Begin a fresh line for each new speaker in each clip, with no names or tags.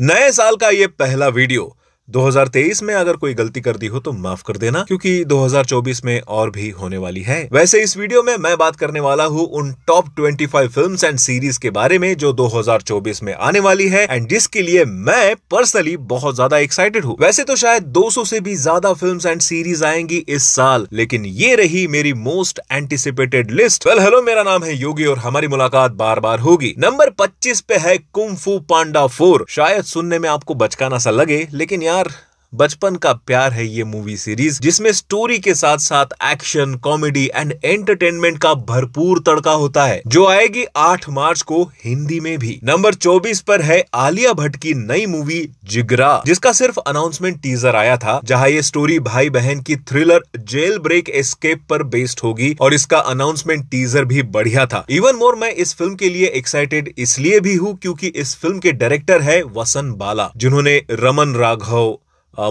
नए साल का ये पहला वीडियो 2023 में अगर कोई गलती कर दी हो तो माफ कर देना क्योंकि 2024 में और भी होने वाली है वैसे इस वीडियो में मैं बात करने वाला हूँ उन टॉप 25 फिल्म्स एंड सीरीज के बारे में जो 2024 में आने वाली है एंड जिसके लिए मैं पर्सनली बहुत ज्यादा एक्साइटेड हूँ वैसे तो शायद 200 से भी ज्यादा फिल्म एंड सीरीज आएंगी इस साल लेकिन ये रही मेरी most anticipated list well hello मेरा नाम है योगी और हमारी मुलाकात बार बार होगी नंबर पच्चीस पे है कुम्फू पांडा फोर शायद सुनने में आपको बचकाना सा लगे लेकिन यार ganar बचपन का प्यार है ये मूवी सीरीज जिसमें स्टोरी के साथ साथ एक्शन कॉमेडी एंड एंटरटेनमेंट का भरपूर तड़का होता है जो आएगी 8 मार्च को हिंदी में भी नंबर 24 पर है आलिया भट्ट की नई मूवी जिगरा जिसका सिर्फ अनाउंसमेंट टीजर आया था जहां ये स्टोरी भाई बहन की थ्रिलर जेल ब्रेक एस्केप पर बेस्ड होगी और इसका अनाउंसमेंट टीजर भी बढ़िया था इवन मोर मैं इस फिल्म के लिए एक्साइटेड इसलिए भी हूँ क्यूँकी इस फिल्म के डायरेक्टर है वसन बाला जिन्होंने Raman Raghav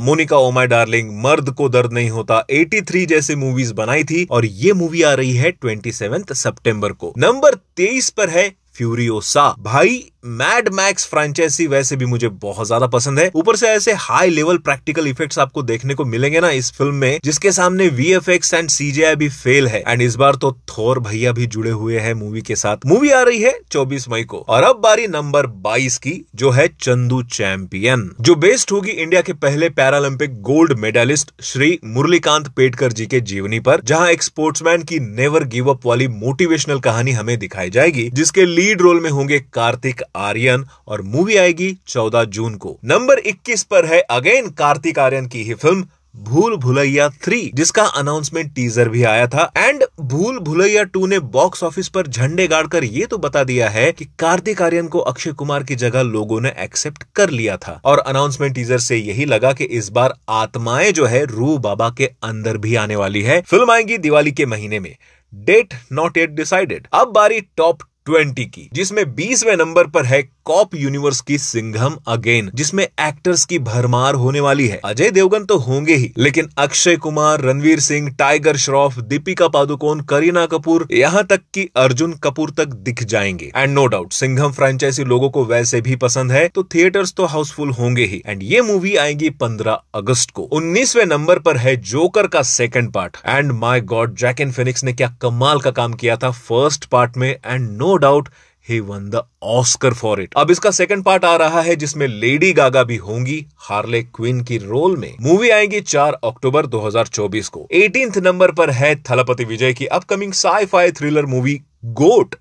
Monica O my darling Mard Ko दर्द नहीं होता 83 जैसे मूवीज बनाई थी और ये मूवी आ रही है ट्वेंटी सेवेंथ सितंबर को नंबर तेईस पर है फ्यूरियोसा भाई मैड मैक्स फ्रेंचाइजी वैसे भी मुझे बहुत ज्यादा पसंद है ऊपर से ऐसे हाई लेवल प्रैक्टिकल इफेक्ट्स आपको देखने को मिलेंगे ना इस फिल्म में जिसके सामने वी एंड सीजीआई भी फेल है एंड इस बार तो थोर भैया भी जुड़े हुए हैं मूवी के साथ मूवी आ रही है 24 मई को और अब बारी नंबर 22 की जो है चंदू चैंपियन जो बेस्ड होगी इंडिया के पहले Paralympic gold medalist Shri Murlikant Petkar ji के जीवनी पर जहां एक स्पोर्ट्समैन की नेवर गिव अप वाली मोटिवेशनल कहानी हमें दिखाई जाएगी जिसके लीड रोल में होंगे कार्तिक आर्यन और मूवी आएगी 14 जून को नंबर 21 पर है अगेन कार्तिक आर्यन की ही फिल्म भूल भुलैया थ्री जिसका अनाउंसमेंट टीजर भी आया था एंड भूल भुलैया टू ने बॉक्स ऑफिस पर झंडे गाड़कर ये तो बता दिया है कि कार्तिक आर्यन को अक्षय कुमार की जगह लोगों ने एक्सेप्ट कर लिया था और अनाउंसमेंट टीजर से यही लगा कि इस बार आत्माएं जो है रू बाबा के अंदर भी आने वाली है फिल्म आएगी दिवाली के महीने में डेट नॉट एट डिसाइडेड अब बारी टॉप ट्वेंटी की जिसमें बीसवे नंबर पर है कॉप यूनिवर्स की सिंघम अगेन जिसमें एक्टर्स की भरमार होने वाली है अजय देवगन तो होंगे ही लेकिन अक्षय कुमार रणवीर सिंह टाइगर श्रॉफ दीपिका पादुकोण करीना कपूर यहाँ तक कि अर्जुन कपूर तक दिख जाएंगे and no doubt Singham franchise लोगों को वैसे भी पसंद है तो थिएटर्स तो हाउसफुल होंगे ही एंड ये मूवी आएगी पंद्रह अगस्त को उन्नीसवे नंबर पर है जोकर का second part and my god Jack and Phoenix ने क्या कमाल का काम किया था फर्स्ट पार्ट में एंड नो डाउट ही won the Oscar for it अब इसका सेकंड पार्ट आ रहा है जिसमें लेडी गागा भी होंगी हार्ले क्वीन की रोल में मूवी आएगी 4 अक्टूबर 2024 को एटींथ नंबर पर है थलपति विजय की upcoming sci fi thriller movie GOAT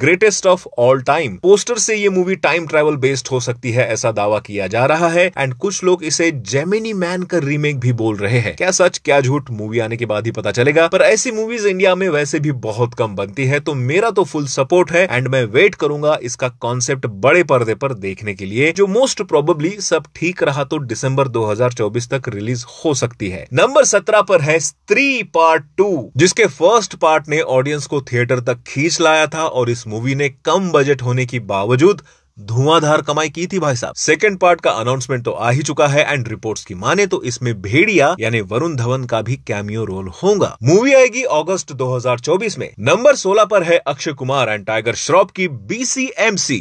greatest of all time poster से ये मूवी टाइम ट्रेवल बेस्ड हो सकती है ऐसा दावा किया जा रहा है एंड कुछ लोग इसे जेमिनी मैन का रीमेक भी बोल रहे हैं क्या सच क्या झूठ मूवी आने के बाद ही पता चलेगा पर ऐसी मूवीज इंडिया में वैसे भी बहुत कम बनती है तो मेरा तो फुल सपोर्ट है एंड मैं वेट करूंगा इसका कॉन्सेप्ट बड़े पर्दे पर देखने के लिए जो मोस्ट प्रोबेबली सब ठीक रहा तो दिसंबर 2024 तक रिलीज हो सकती है नंबर 17 पर है स्त्री पार्ट टू जिसके फर्स्ट पार्ट ने ऑडियंस को थिएटर तक खींच लाया था और इस मूवी ने कम बजट होने के बावजूद धुआंधार कमाई की थी भाई साहब सेकंड पार्ट का अनाउंसमेंट तो आ ही चुका है एंड रिपोर्ट्स की माने तो इसमें भेड़िया यानी वरुण धवन का भी कैमियो रोल होगा मूवी आएगी अगस्त 2024 में नंबर 16 पर है अक्षय कुमार एंड टाइगर श्रॉफ की बीसीएमसी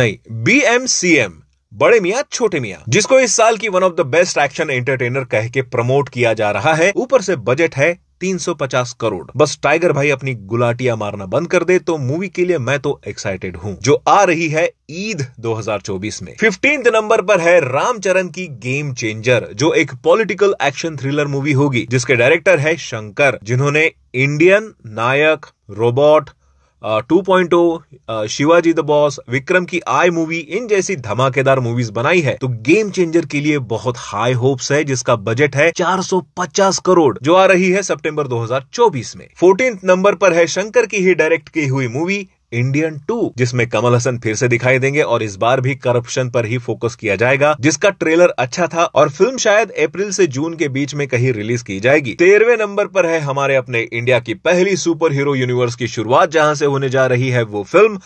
नहीं बीएमसीएम बड़े मियाँ छोटे मियाँ जिसको इस साल की one of the best action entertainer कह के प्रमोट किया जा रहा है ऊपर से बजट है 350 करोड़ बस टाइगर भाई अपनी गुलाटिया मारना बंद कर दे तो मूवी के लिए मैं तो एक्साइटेड हूँ जो आ रही है ईद 2024 में फिफ्टींथ नंबर पर है रामचरण की गेम चेंजर जो एक पॉलिटिकल एक्शन थ्रिलर मूवी होगी जिसके डायरेक्टर है शंकर जिन्होंने Indian Nayak Robot two point Shivaji the boss Vikram की आई मूवी इन जैसी धमाकेदार मूवीज बनाई है तो गेम चेंजर के लिए बहुत हाई होप्स है जिसका बजट है 450 करोड़ जो आ रही है सितंबर 2024 में फोर्टीन नंबर पर है शंकर की ही डायरेक्ट की हुई मूवी इंडियन टू जिसमें कमल हसन फिर से दिखाई देंगे और इस बार भी करप्शन पर ही फोकस किया जाएगा जिसका ट्रेलर अच्छा था और फिल्म शायद अप्रैल से जून के बीच में कहीं रिलीज की जाएगी तेरहवे नंबर पर है हमारे अपने इंडिया की पहली सुपर हीरो यूनिवर्स की शुरुआत जहां से होने जा रही है वो फिल्म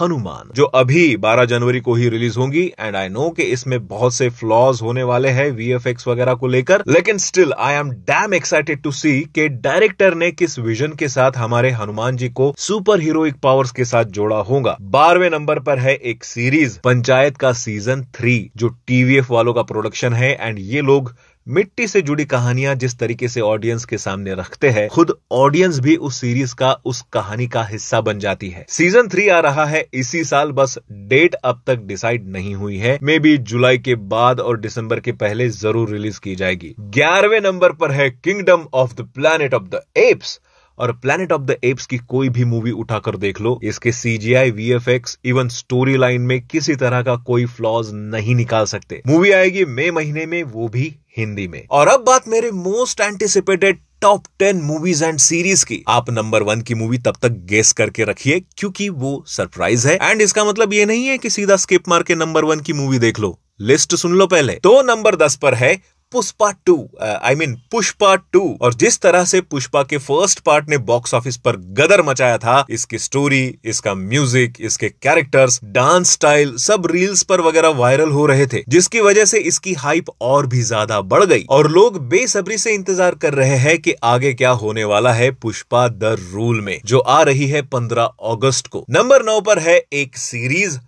हनुमान जो अभी 12 जनवरी को ही रिलीज होंगी एंड आई नो कि इसमें बहुत से फ्लॉज होने वाले हैं वीएफएक्स वगैरह को लेकर लेकिन still I am damn excited to see के डायरेक्टर ने किस विजन के साथ हमारे हनुमान जी को सुपर हीरोइक पावर्स के साथ जोड़ा होगा बारहवें नंबर पर है एक सीरीज पंचायत का सीजन थ्री जो टीवीएफ वालों का प्रोडक्शन है एंड ये लोग मिट्टी से जुड़ी कहानियां जिस तरीके से ऑडियंस के सामने रखते हैं खुद ऑडियंस भी उस सीरीज का उस कहानी का हिस्सा बन जाती है सीजन थ्री आ रहा है इसी साल बस डेट अब तक डिसाइड नहीं हुई है मे बी जुलाई के बाद और दिसंबर के पहले जरूर रिलीज की जाएगी ग्यारहवे नंबर पर है Kingdom of the Planet of the Apes और प्लेनेट ऑफ द एप्स की कोई भी मूवी उठाकर देख लो इसके CGI VFX even story line में किसी तरह का कोई फ्लॉज नहीं निकाल सकते मूवी आएगी मई महीने में वो भी हिंदी में और अब बात मेरे most anticipated top ten movies and series की आप नंबर वन की मूवी तब तक गेस करके रखिए क्योंकि वो सरप्राइज है एंड इसका मतलब ये नहीं है कि सीधा स्किप मार के नंबर वन की मूवी देख लो लिस्ट सुन लो पहले तो नंबर दस पर है Pushpa two I mean Pushpa two और जिस तरह से पुष्पा के फर्स्ट पार्ट ने बॉक्स ऑफिस पर गदर मचाया था इसकी स्टोरी इसका म्यूजिक इसके कैरेक्टर्स डांस स्टाइल सब रील्स पर वगैरह वायरल हो रहे थे जिसकी वजह से इसकी हाइप और भी ज्यादा बढ़ गई और लोग बेसब्री से इंतजार कर रहे हैं कि आगे क्या होने वाला है पुष्पा द रूल में जो आ रही है पंद्रह अगस्त को नंबर नौ पर है एक सीरीज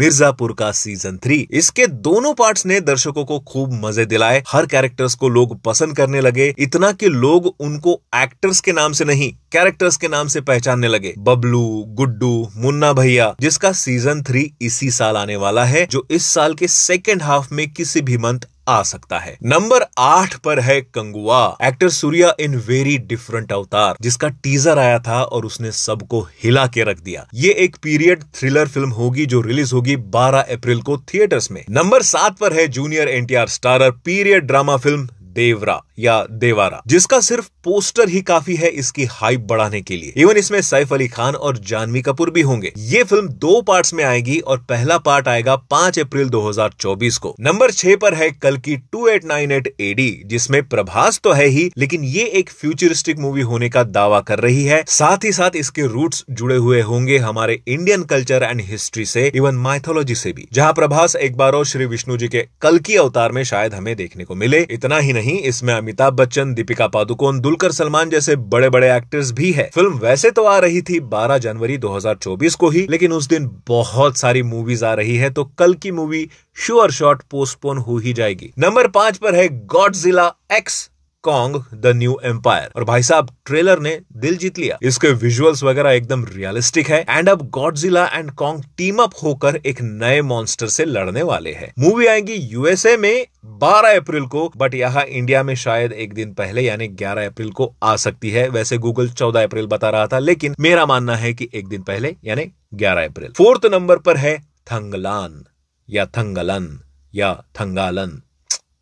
मिर्जापुर का सीजन थ्री इसके दोनों पार्ट्स ने दर्शकों को खूब मजे दिलाए हर कैरेक्टर्स को लोग पसंद करने लगे इतना कि लोग उनको एक्टर्स के नाम से नहीं कैरेक्टर्स के नाम से पहचानने लगे बबलू गुड्डू मुन्ना भैया जिसका सीजन थ्री इसी साल आने वाला है जो इस साल के सेकेंड हाफ में किसी भी मंथ आ सकता है नंबर आठ पर है Kanguva actor Suriya in very different avatar जिसका टीजर आया था और उसने सबको हिला के रख दिया ये एक पीरियड थ्रिलर फिल्म होगी जो रिलीज होगी 12 अप्रैल को थिएटर्स में नंबर सात पर है junior NTR starrer period drama film Devara या देवारा जिसका सिर्फ पोस्टर ही काफी है इसकी हाइप बढ़ाने के लिए इवन इसमें सैफ अली खान और जानवी कपूर भी होंगे ये फिल्म दो पार्ट्स में आएगी और पहला पार्ट आएगा 5 अप्रैल 2024 को नंबर छह पर है कल की एट एडी जिसमें प्रभास तो है ही लेकिन ये एक फ्यूचरिस्टिक मूवी होने का दावा कर रही है साथ ही साथ इसके रूट्स जुड़े हुए होंगे हमारे इंडियन कल्चर एंड हिस्ट्री से इवन माइथोलॉजी से भी जहां प्रभास एक बार और श्री विष्णु जी के कल की अवतार में शायद हमें देखने को मिले इतना ही नहीं नहीं इसमें अमिताभ बच्चन दीपिका पादुकोण दुलकर सलमान जैसे बड़े बड़े एक्टर्स भी है फिल्म वैसे तो आ रही थी 12 जनवरी 2024 को ही लेकिन उस दिन बहुत सारी मूवीज आ रही है तो कल की मूवी श्योर शॉर्ट पोस्टपोन हो ही जाएगी नंबर पांच पर है god x Kong the new empire और भाई साहब ट्रेलर ने दिल जीत लिया इसके विजुअल्स वगैरह एकदम रियलिस्टिक है एंड अब Godzilla and Kong team up होकर एक नए मॉन्स्टर से लड़ने वाले हैं मूवी आएगी यूएसए में 12 अप्रैल को बट यहाँ इंडिया में शायद एक दिन पहले यानी 11 अप्रैल को आ सकती है वैसे गूगल 14 अप्रैल बता रहा था लेकिन मेरा मानना है कि एक दिन पहले यानी 11 अप्रैल फोर्थ नंबर पर है थंगलान या थंगलन या थंगालन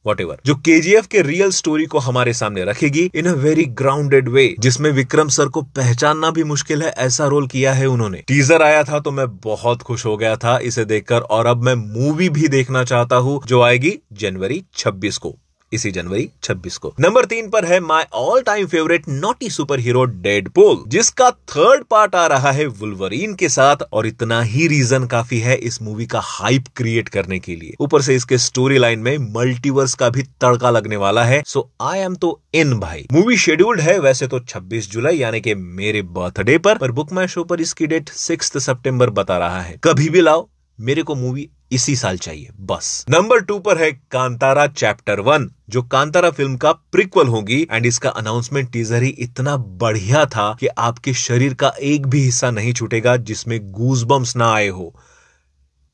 वॉट जो के के रियल स्टोरी को हमारे सामने रखेगी इन अ वेरी ग्राउंडेड वे जिसमें विक्रम सर को पहचानना भी मुश्किल है ऐसा रोल किया है उन्होंने टीजर आया था तो मैं बहुत खुश हो गया था इसे देखकर और अब मैं मूवी भी देखना चाहता हूँ जो आएगी जनवरी छब्बीस को इसी जनवरी 26 को नंबर तीन पर है my all time favourite naughty superhero Deadpool जिसका थर्ड पार्ट आ रहा है वुलवरीन के साथ और इतना ही रीजन काफी है इस मूवी का हाइप क्रिएट करने के लिए ऊपर से इसके स्टोरी लाइन में मल्टीवर्स का भी तड़का लगने वाला है सो आई एम तो इन भाई मूवी शेड्यूल्ड है वैसे तो 26 जुलाई यानी कि मेरे बर्थडे पर, पर बुक माई शो पर इसकी डेट सिक्स सेप्टेम्बर बता रहा है कभी भी लाओ मेरे को मूवी इसी साल चाहिए बस नंबर टू पर है कांतारा चैप्टर वन जो कांतारा फिल्म का प्रिक्वल होगी एंड इसका अनाउंसमेंट टीजर ही इतना बढ़िया था कि आपके शरीर का एक भी हिस्सा नहीं छूटेगा जिसमें गूजबम्स ना आए हो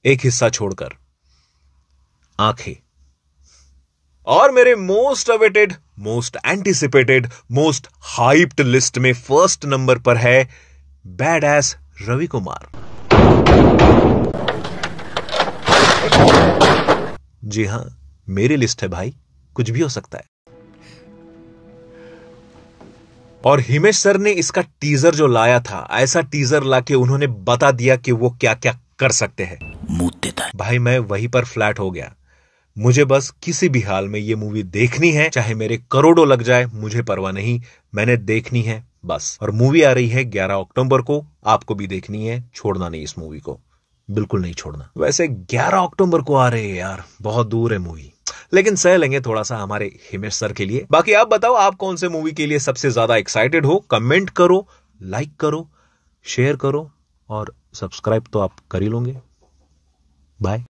एक हिस्सा छोड़कर आंखें और मेरे most awaited most anticipated most hyped list में फर्स्ट नंबर पर है बैड एस रवि कुमार जी हाँ मेरी लिस्ट है भाई कुछ भी हो सकता है और हिमेश सर ने इसका टीजर जो लाया था ऐसा टीजर लाके उन्होंने बता दिया कि वो क्या क्या कर सकते हैं भाई मैं वहीं पर फ्लैट हो गया मुझे बस किसी भी हाल में ये मूवी देखनी है चाहे मेरे करोड़ों लग जाए मुझे परवाह नहीं मैंने देखनी है बस और मूवी आ रही है 11 अक्टूबर को आपको भी देखनी है छोड़ना नहीं इस मूवी को बिल्कुल नहीं छोड़ना वैसे 11 अक्टूबर को आ रहे हैं यार बहुत दूर है मूवी लेकिन सह लेंगे थोड़ा सा हमारे हिमेश सर के लिए बाकी आप बताओ आप कौन से मूवी के लिए सबसे ज्यादा एक्साइटेड हो कमेंट करो लाइक करो शेयर करो और सब्सक्राइब तो आप कर ही लोगे बाय